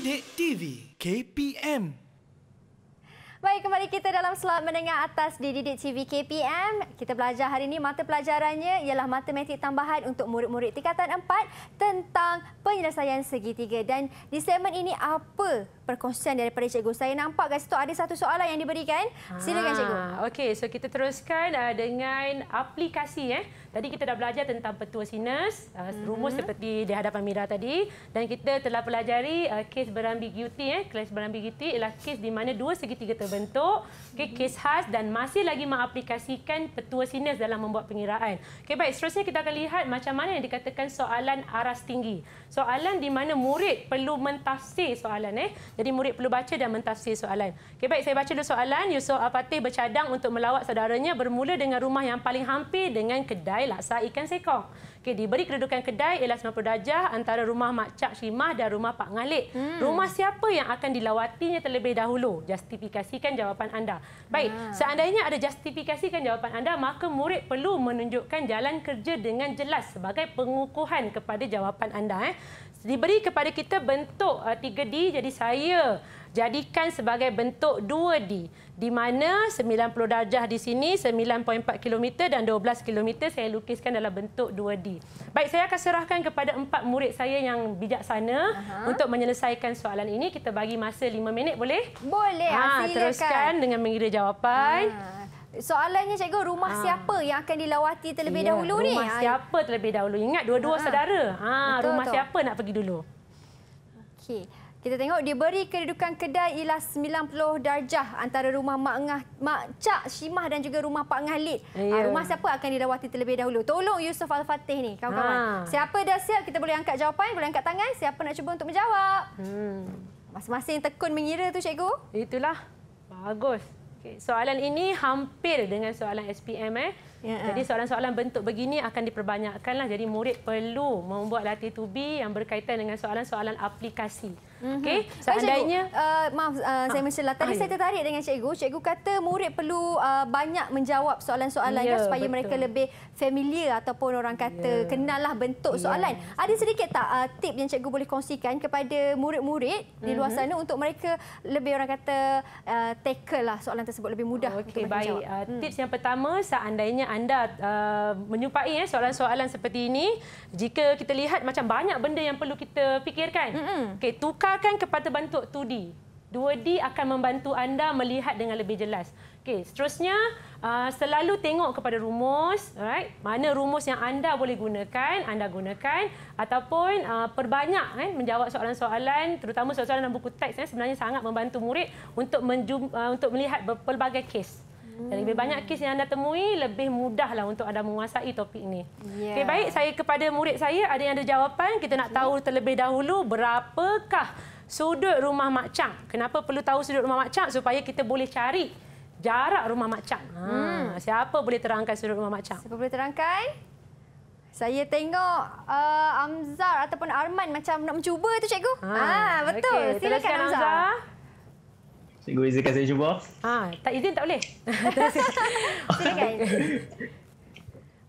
Sidik TV KPM. Baik, kembali kita dalam slot menengah atas di Didik TV KPM. Kita belajar hari ini mata pelajarannya ialah matematik tambahan untuk murid-murid tingkatan 4 tentang penyelesaian segitiga. Dan di segmen ini apa perkongsian daripada cikgu? Saya nampak kat situ ada satu soalan yang diberikan. Silakan ah, cikgu. Okey, so kita teruskan ah, dengan aplikasi. Eh. Tadi kita dah belajar tentang petua sinus, uh, mhm. rumus mm-hmm. seperti di hadapan Mira tadi dan kita telah pelajari uh, kes berambiguiti eh, kes berambiguiti ialah kes di mana dua segitiga terbentuk, okay, mm kes khas dan masih lagi mengaplikasikan petua sinus dalam membuat pengiraan. Okay, baik, seterusnya kita akan lihat macam mana yang dikatakan soalan aras tinggi. Soalan di mana murid perlu mentafsir soalan eh. Jadi murid perlu baca dan mentafsir soalan. Okay, baik, saya baca dulu soalan. Yusof Al-Fatih bercadang untuk melawat saudaranya bermula dengan rumah yang paling hampir dengan kedai kedai laksa ikan sekong. Okey, diberi kedudukan kedai ialah 90 darjah antara rumah Mak Cak Syimah dan rumah Pak Ngalik. Hmm. Rumah siapa yang akan dilawatinya terlebih dahulu? Justifikasikan jawapan anda. Baik, hmm. seandainya ada justifikasikan jawapan anda, maka murid perlu menunjukkan jalan kerja dengan jelas sebagai pengukuhan kepada jawapan anda. Eh diberi kepada kita bentuk uh, 3D jadi saya jadikan sebagai bentuk 2D di mana 90 darjah di sini 9.4 km dan 12 km saya lukiskan dalam bentuk 2D. Baik saya akan serahkan kepada empat murid saya yang bijaksana Aha. untuk menyelesaikan soalan ini kita bagi masa 5 minit boleh? Boleh. Ha, ah, teruskan dengan mengira jawapan. Ha. Soalannya cikgu, rumah ha. siapa yang akan dilawati terlebih ya, dahulu rumah ni? Rumah ah. siapa terlebih dahulu? Ingat dua-dua ah, saudara. Ha, betul, rumah betul. siapa nak pergi dulu? Okey. Kita tengok dia beri kedudukan kedai ialah 90 darjah antara rumah Mak Ngah, Mak Cak Simah dan juga rumah Pak Ngah Lid. Yeah. Ya. Rumah siapa akan dilawati terlebih dahulu? Tolong Yusuf Al-Fatih ni, kawan-kawan. Ha. Siapa dah siap? Kita boleh angkat jawapan, boleh angkat tangan. Siapa nak cuba untuk menjawab? Hmm. Masing-masing tekun mengira tu cikgu. Itulah. Bagus. Okay. Soalan ini hampir dengan soalan SPM. Eh. Yeah. Ya, Jadi soalan-soalan bentuk begini akan diperbanyakkanlah. Jadi murid perlu membuat latihan 2B yang berkaitan dengan soalan-soalan aplikasi. Mhm. Okey. Seandainya cikgu, eh, maaf eh, saya ah. mesti lah Tadi ah, ya. saya tertarik dengan cikgu. Cikgu kata murid perlu eh, banyak menjawab soalan-soalan ya, kan supaya betul. mereka lebih familiar ataupun orang kata ya. kenallah bentuk ya. soalan. Ada sedikit tak tip yang cikgu boleh kongsikan kepada murid-murid uh -huh. di luar mhm. sana untuk mereka lebih orang kata uh, tackle lah soalan tersebut lebih mudah. Okey baik. Uh, tips yang pertama seandainya anda uh, menyupai soalan-soalan seperti ini, jika kita lihat macam banyak benda yang perlu kita fikirkan. Hmm -hmm. Okey tukar letakkan kepada bentuk 2D. 2D akan membantu anda melihat dengan lebih jelas. Okey, seterusnya uh, selalu tengok kepada rumus, right? Mana rumus yang anda boleh gunakan, anda gunakan ataupun uh, perbanyak kan menjawab soalan-soalan, terutama soalan dalam buku teks eh, sebenarnya sangat membantu murid untuk uh, untuk melihat pelbagai case. Dan lebih banyak kes yang anda temui, lebih mudahlah untuk anda menguasai topik ini. Yeah. Okay, baik, saya kepada murid saya, ada yang ada jawapan. Kita nak tahu terlebih dahulu berapakah sudut rumah Mak Kenapa perlu tahu sudut rumah Mak Supaya kita boleh cari jarak rumah Mak Cang. Ha, hmm. Siapa boleh terangkan sudut rumah Mak Cang? Siapa boleh terangkan? Saya tengok uh, Amzar ataupun Arman macam nak mencuba tu cikgu. Ha, ha, betul, okay. silakan Amzar. Amzar. Cikgu izinkan saya cuba. Ha, tak izin tak boleh. Silakan.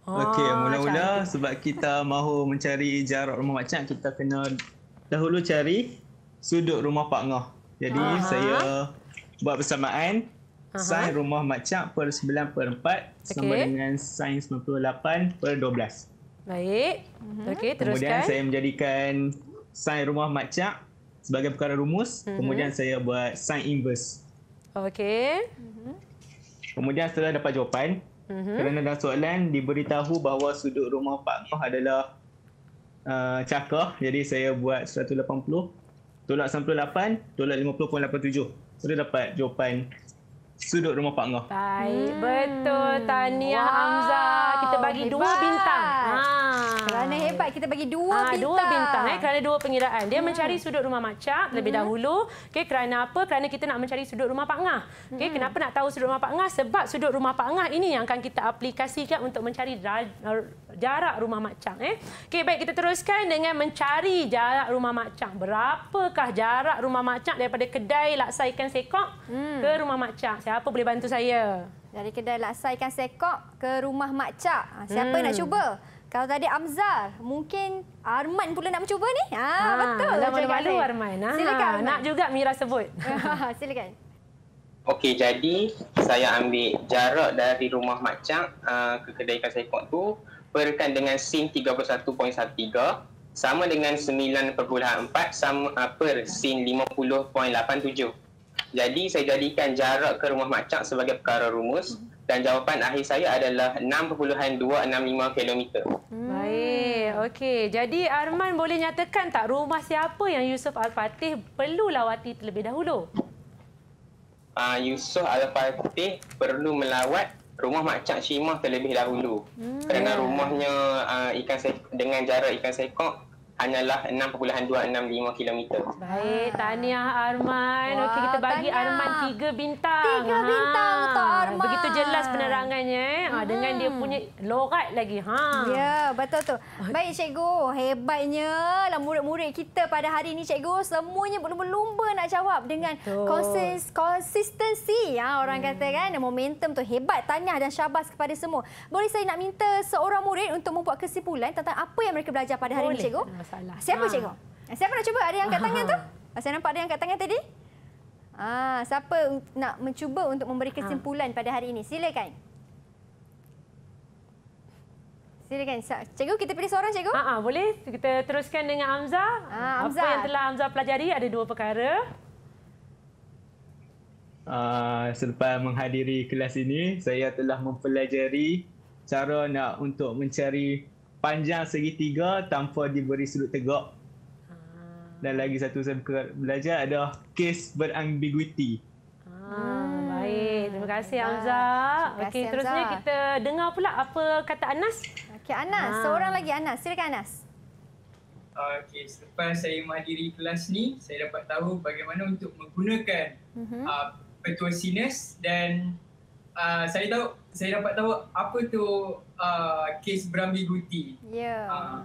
Okey, oh, mula-mula sebab kita mahu mencari jarak rumah macam kita kena dahulu cari sudut rumah Pak Ngah. Jadi Aha. saya buat persamaan Aha. sain rumah macam per 9 per 4 okay. sama dengan sain 98 per 12. Baik. Mhm. Okey, teruskan. Kemudian saya menjadikan sain rumah macam sebagai perkara rumus. Mm -hmm. Kemudian saya buat sign inverse. Okey. Mhm. Kemudian setelah dapat jawapan, mm -hmm. kerana dalam soalan diberitahu bahawa sudut rumah Pak Noh adalah uh, cakar. Jadi saya buat 180, tolak 98, tolak 50.87. Sudah dapat jawapan sudut rumah Pak Noh. Baik, hmm. betul. Tahniah wow. Hamzah. Kita bagi Hebat. dua bintang. Ah. Kerana hebat kita bagi dua ha, bintang. Dua bintang eh kerana dua pengiraan. Dia hmm. mencari sudut rumah macam lebih hmm. dahulu. Okey kerana apa? Kerana kita nak mencari sudut rumah Pak Ngah. Okey hmm. kenapa nak tahu sudut rumah Pak Ngah? Sebab sudut rumah Pak Ngah ini yang akan kita aplikasikan untuk mencari jarak rumah macam eh. Okey baik kita teruskan dengan mencari jarak rumah macam. Berapakah jarak rumah macam daripada kedai laksa ikan sekok hmm. ke rumah macam? Siapa boleh bantu saya? Dari kedai laksa ikan sekok ke rumah macam. Ha, siapa hmm. nak cuba? Kalau tadi Amzar, mungkin Arman pula nak mencuba ni. Ha, ha betul. Dah malu, malu Arman. Ha, silakan. Arman. Nak juga Mira sebut. Ha, silakan. Okey, jadi saya ambil jarak dari rumah makcik uh, ke kedai kasih kot tu berkan dengan sin 31.13 sama dengan 9.4 sama uh, per sin 50.87. Jadi saya jadikan jarak ke rumah makcik sebagai perkara rumus hmm. dan jawapan akhir saya adalah 6.265 km. Hmm. Baik, okey. Jadi Arman boleh nyatakan tak rumah siapa yang Yusuf Al-Fatih perlu lawati terlebih dahulu? Uh, ah, Yusuf Al-Fatih perlu melawat rumah makcik Syimah terlebih dahulu. Hmm. Kerana rumahnya uh, ikan dengan jarak ikan sekok hanyalah 6.265 km. Baik, ah. tahniah Arman. Wah, Okey, kita bagi tanya. Arman tiga bintang. Tiga ha. bintang ha. untuk Arman. Begitu jelas penerangannya eh. Ha, hmm. dengan dia punya lorat lagi. Ha. Ya, betul tu. Baik cikgu, hebatnya lah murid-murid kita pada hari ini cikgu semuanya berlumba-lumba nak jawab dengan konsis konsistensi ha. orang hmm. kata kan momentum tu hebat tahniah dan syabas kepada semua. Boleh saya nak minta seorang murid untuk membuat kesimpulan tentang apa yang mereka belajar pada hari Boleh. ini cikgu? masalah. Siapa ha. cikgu? Ah, siapa nak cuba? Ada yang angkat ha. tangan tu? Saya nampak ada yang angkat tangan tadi. Ah, siapa nak mencuba untuk memberi ah. kesimpulan ha. pada hari ini? Silakan. Silakan. Cikgu, kita pilih seorang cikgu. Ha, ha, boleh. Kita teruskan dengan Amza. Ha, Apa yang telah Amza pelajari ada dua perkara. Uh, selepas menghadiri kelas ini, saya telah mempelajari cara nak untuk mencari panjang segitiga tanpa diberi sudut tegak. Ah. Dan lagi satu saya belajar ada case berambiguiti. Ah, hmm. baik. Terima kasih Amza. Okey, terusnya kita dengar pula apa kata Anas. Okay Anas, ah. seorang lagi Anas. Silakan Anas. Okay selepas saya menghadiri kelas ni, saya dapat tahu bagaimana untuk menggunakan mm-hmm. uh, ah, virtual sinus dan uh, saya tahu saya dapat tahu apa tu uh, kes Brambi Guti. Ya. Yeah. Uh,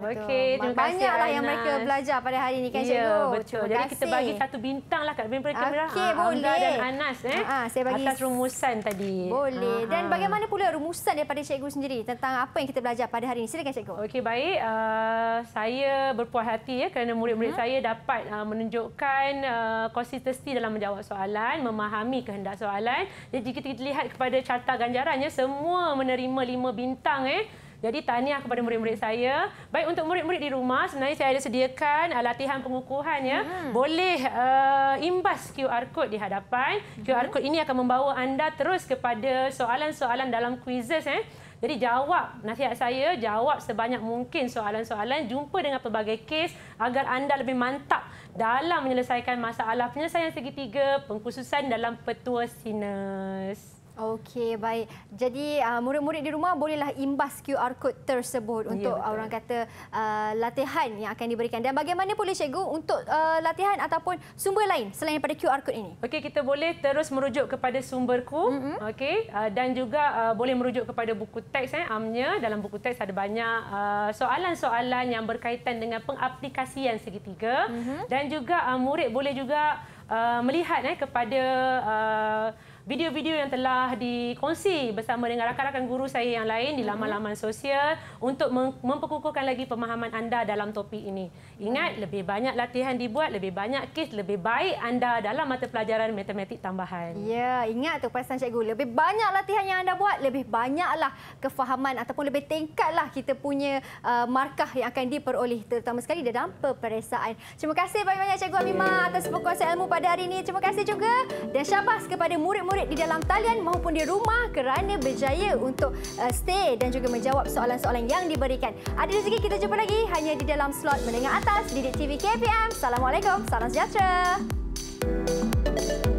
Okey, terima kasih. Banyaklah yang mereka belajar pada hari ini kan, ya, Cikgu. Betul. Jadi kita bagi satu bintang lah kat bintang kamera. Okey, ah, boleh. dan Anas. Eh? Ha, ha saya bagi... Atas rumusan tadi. Boleh. Ha, ha. Dan ah. bagaimana pula rumusan daripada Cikgu sendiri tentang apa yang kita belajar pada hari ini? Silakan, Cikgu. Okey, baik. Uh, saya berpuas hati ya, kerana murid-murid ha? saya dapat uh, menunjukkan uh, konsistensi dalam menjawab soalan, memahami kehendak soalan. Jadi kita lihat kepada carta ganjarannya, semua menerima lima bintang. Eh. Jadi tahniah kepada murid-murid saya. Baik untuk murid-murid di rumah, sebenarnya saya ada sediakan uh, latihan pengukuhan. Ya. Hmm. Boleh uh, imbas QR code di hadapan. Hmm. QR code ini akan membawa anda terus kepada soalan-soalan dalam quizzes. Eh. Jadi jawab nasihat saya, jawab sebanyak mungkin soalan-soalan, jumpa dengan pelbagai kes agar anda lebih mantap dalam menyelesaikan masalah penyelesaian segitiga pengkhususan dalam petua sinus. Okey, baik. Jadi uh, murid-murid di rumah bolehlah imbas QR code tersebut yeah, untuk uh, betul. orang kata uh, latihan yang akan diberikan. Dan bagaimana pula cikgu untuk uh, latihan ataupun sumber lain selain daripada QR code ini? Okey, kita boleh terus merujuk kepada sumberku. Mm-hmm. Okey, uh, dan juga uh, boleh merujuk kepada buku teks eh amnya. Dalam buku teks ada banyak uh, soalan-soalan yang berkaitan dengan pengaplikasian segitiga mm-hmm. dan juga uh, murid boleh juga uh, melihat eh kepada uh, video-video yang telah dikongsi bersama dengan rakan-rakan guru saya yang lain di mhm. laman-laman sosial untuk memperkukuhkan lagi pemahaman anda dalam topik ini. Ingat, mhm. lebih banyak latihan dibuat, lebih banyak kes, lebih baik anda dalam mata pelajaran matematik tambahan. Ya, ingat tu pasal cikgu. Lebih banyak latihan yang anda buat, lebih banyaklah kefahaman ataupun lebih tingkatlah kita punya uh, markah yang akan diperoleh terutama sekali dalam peperiksaan. Terima kasih banyak-banyak cikgu Amimah atas perkongsian ilmu pada hari ini. Terima kasih juga dan syabas kepada murid-murid murid di dalam talian maupun di rumah kerana berjaya untuk uh, stay dan juga menjawab soalan-soalan yang diberikan. Ada rezeki kita jumpa lagi hanya di dalam slot Mendengar Atas Didik TV KPM. Assalamualaikum, salam sejahtera. Thank you.